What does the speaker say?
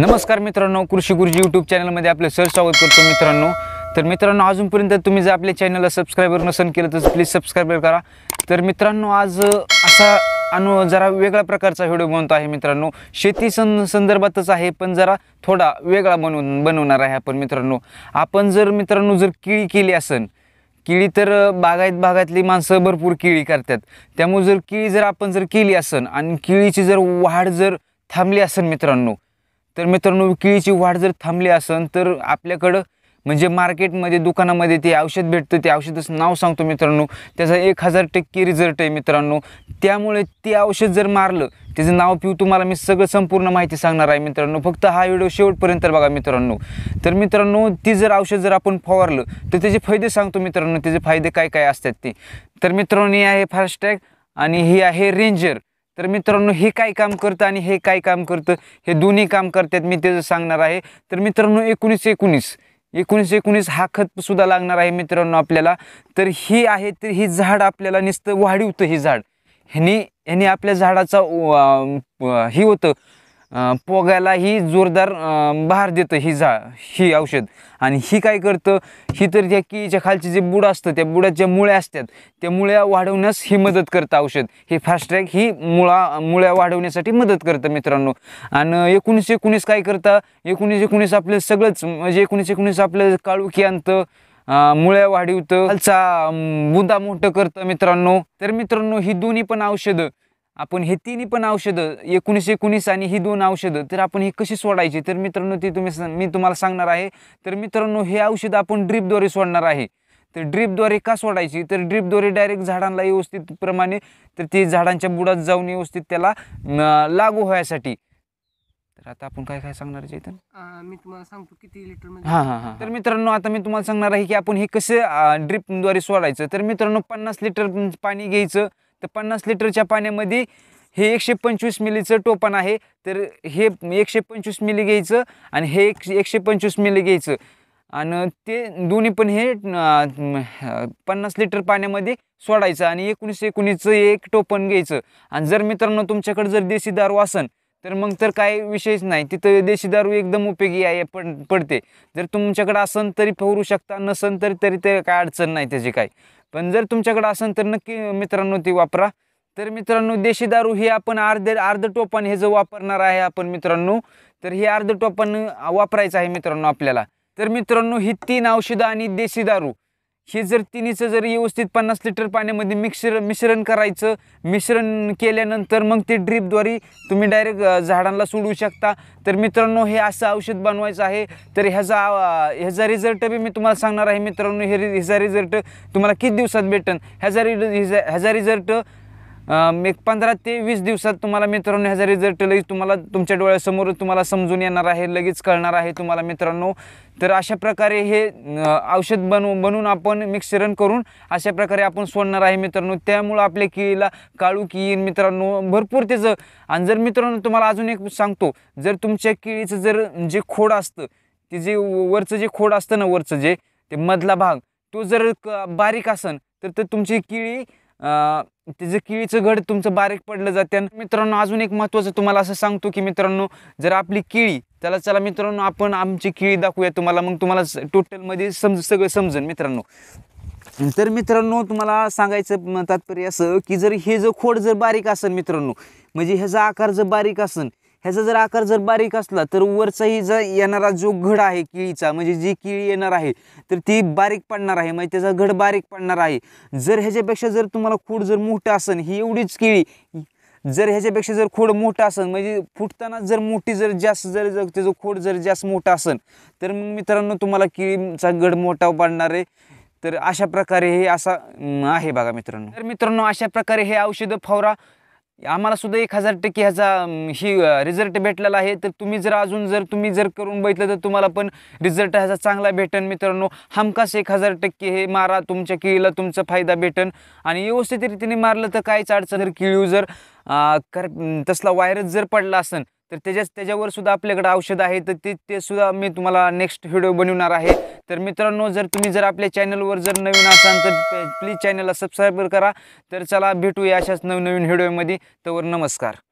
नमस्कार मित्रांनो कृषी गुरुजी यूट्यूब चॅनलमध्ये आपलं सर स्वागत करतो मित्रांनो तर मित्रांनो अजूनपर्यंत तुम्ही जर आपल्या चॅनलला सबस्क्राईबर नसेल केलं तर प्लीज सबस्क्राईब करा तर मित्रांनो आज असा अनु जरा वेगळा प्रकारचा व्हिडिओ बनवतो आहे मित्रांनो शेती सं संदर्भातच आहे पण जरा थोडा वेगळा बनवून बनवणार आहे आपण मित्रांनो आपण जर मित्रांनो जर केळी केली असेल किळी तर बागायत भागातली माणसं भरपूर केळी करतात त्यामुळे जर केळी जर आपण जर केली असेल आणि केळीची जर वाढ जर थांबली असेल मित्रांनो तर मित्रांनो केळीची वाढ जर थांबली असेल तर आपल्याकडं म्हणजे मार्केटमध्ये दुकानामध्ये ते औषध भेटतं ते औषधाचं नाव सांगतो मित्रांनो त्याचा एक हजार टक्के रिझल्ट आहे मित्रांनो त्यामुळे ते औषध जर मारलं त्याचं नाव पिऊ तुम्हाला मी सगळं संपूर्ण माहिती सांगणार आहे मित्रांनो फक्त हा व्हिडिओ शेवटपर्यंत बघा मित्रांनो तर मित्रांनो ती जर औषध जर आपण फवारलं तर त्याचे फायदे सांगतो मित्रांनो त्याचे फायदे काय काय असतात ते तर मित्रांनो हे आहे फास्टॅग आणि ही आहे रेंजर तर मित्रांनो हे काय काम करतं आणि हे काय काम करतं हे दोन्ही काम करतात मी त्याचं सांगणार आहे तर मित्रांनो एकोणीस एकोणीस एकोणीस एकोणीस हा खतसुद्धा लागणार आहे मित्रांनो आपल्याला तर ही आहे तर ही झाड आपल्याला नुसतं वाढवतं हे झाड ह्यानी ह्यानी आपल्या झाडाचा हे होतं पोगायलाही जोरदार बहार देतं ही झा ही औषध आणि ही काय करतं ही तर त्या केळीच्या खालचे जे बुड असतं त्या बुडाच्या मुळ्या असतात त्या मुळ्या वाढवण्यास ही मदत करतं औषध हे फास्ट्रॅक ही मुळा मुळ्या वाढवण्यासाठी मदत करतं मित्रांनो आणि एकोणीसशे एकोणीस काय करता एकोणीस एकोणीस आपलं सगळंच म्हणजे एकोणीस एकोणीस आपलं काळुकी आणतं मुळ्या वाढवतं खालचा बुंदा मोठं करतं मित्रांनो तर मित्रांनो ही दोन्ही पण औषधं आपण हे तिन्ही पण औषधं एकोणीसशे एकोणीस आणि ही दोन औषधं तर आपण हे कशी सोडायची तर मित्रांनो ती तुम्ही मी तुम्हाला सांगणार आहे तर मित्रांनो हे औषध आपण ड्रीपद्वारे सोडणार आहे तर ड्रीपद्वारे का सोडायची तर ड्रीपद्वारे डायरेक्ट झाडांना व्यवस्थित प्रमाणे तर ते झाडांच्या बुडात जाऊन व्यवस्थित त्याला लागू व्हायसाठी तर आता आपण काय काय सांगणार चैतन मी तुम्हाला सांगतो किती लिटर हां हां तर मित्रांनो आता मी तुम्हाला सांगणार आहे की आपण हे कसं ड्रीपद्वारे सोडायचं तर मित्रांनो पन्नास लिटर पाणी घ्यायचं तर पन्नास लिटरच्या पाण्यामध्ये हे एकशे पंचवीस मिलीचं टोपण आहे तर हे एकशे पंचवीस मिली घ्यायचं आणि हे एक एकशे पंचवीस मिली घ्यायचं आणि ते दोन्ही पण हे पन्नास लिटर पाण्यामध्ये सोडायचं आणि एकोणीस एकोणीसचं एक टोपण घ्यायचं आणि जर मित्रांनो तुमच्याकडे जर देशी दारू असन तर मग तर काही विषयच नाही तिथं देशी दारू एकदम उपयोगी आहे पण पडते जर तुमच्याकडं असन तरी फवरू शकता नसन तरी तरी ते काय अडचण नाही त्याची काय पण जर तुमच्याकडं असन तर नक्की मित्रांनो ती वापरा तर मित्रांनो देशी दारू ही आपण अर्ध अर्ध टोपान हे जो वापरणार आहे आपण मित्रांनो तर हे अर्ध टोपान वापरायचं आहे मित्रांनो आपल्याला तर मित्रांनो ही तीन औषधं आणि देशी दारू हे जर तिन्हीचं जर व्यवस्थित पन्नास लिटर पाण्यामध्ये मिक्सर मिश्रण करायचं मिश्रण केल्यानंतर मग ते ड्रीपद्वारे तुम्ही डायरेक्ट झाडांना सोडू शकता तर मित्रांनो हे असं औषध बनवायचं आहे तर ह्याचा ह्याचा रिझल्ट बी मी तुम्हाला सांगणार आहे मित्रांनो हे ह्याचा रिझल्ट तुम्हाला किती दिवसात भेटन ह्याचा रिझ ह्याचा रिझल्ट एक पंधरा ते वीस दिवसात तुम्हाला मित्रांनो ह्याचा रिझल्ट लगेच तुम्हाला तुमच्या डोळ्यासमोर तुम्हाला समजून येणार आहे लगेच कळणार आहे तुम्हाला मित्रांनो तर अशा प्रकारे हे औषध बनवून बनवून आपण मिक्सरन करून अशा प्रकारे आपण सोडणार आहे मित्रांनो त्यामुळं आपल्या केळीला की येईन मित्रांनो भरपूर त्याचं आणि जर मित्रांनो तुम्हाला अजून एक सांगतो जर तुमच्या केळीचं जर जे खोड असतं ते जे वरचं जे खोड असतं ना वरचं जे ते मधला भाग तो जर बारीक असन तर तुमची केळी त्याचं केळीचं गड तुमचं बारीक पडलं जाते आणि मित्रांनो अजून एक महत्त्वाचं तुम्हाला असं सांगतो की मित्रांनो जर आपली केळी त्याला चला मित्रांनो आपण आमची केळी दाखवूया तुम्हाला मग तुम्हाला टोटलमध्ये समज सगळं समजेल मित्रांनो तर मित्रांनो तुम्हाला सांगायचं तात्पर्य असं की जर हे जर खोड जर बारीक असेल मित्रांनो म्हणजे ह्याचा आकार जर बारीक असेल ह्याचा जर आकार जर बारीक असला तर वरचाही जर येणारा जो घड आहे किळीचा म्हणजे जी केळी येणार आहे तर ती बारीक पडणार आहे म्हणजे त्याचा घड बारीक पडणार आहे जर ह्याच्यापेक्षा जर तुम्हाला खूड जर मोठं असेल ही एवढीच केळी जर ह्याच्यापेक्षा जर खोड मोठा असेल म्हणजे फुटताना जर मोठी जर जास्त जर जर त्याचं खोड जर जास्त मोठा असेल तर मग मित्रांनो तुम्हाला किळीचा गड मोठा पडणार आहे तर अशा प्रकारे हे असा आहे बघा मित्रांनो तर मित्रांनो अशा प्रकारे हे औषधं फवरा आम्हाला सुद्धा एक हजार टक्के ह्याचा ही रिझल्ट भेटलेला आहे तर तुम्ही जर अजून जर तुम्ही जर करून बघितलं तर तुम्हाला पण रिझल्ट ह्याचा चांगला भेटन मित्रांनो हमखास एक हजार टक्के हे मारा तुमच्या केळीला तुमचा फायदा भेटन आणि व्यवस्थित रीतीने मारलं तर काहीच अडचण जर केळी जर कर तसला वायरस जर पडला असेल तर त्याच्याच त्याच्यावर सुद्धा आपल्याकडे औषध आहे तर ते ते सुद्धा मी तुम्हाला नेक्स्ट व्हिडिओ बनवणार आहे तर मित्रांनो जर तुम्ही जर आपल्या चॅनलवर जर नवीन असाल तर प्लीज चॅनलला सबस्क्राईब करा तर चला भेटूया अशाच नवनवीन व्हिडिओमध्ये तर नमस्कार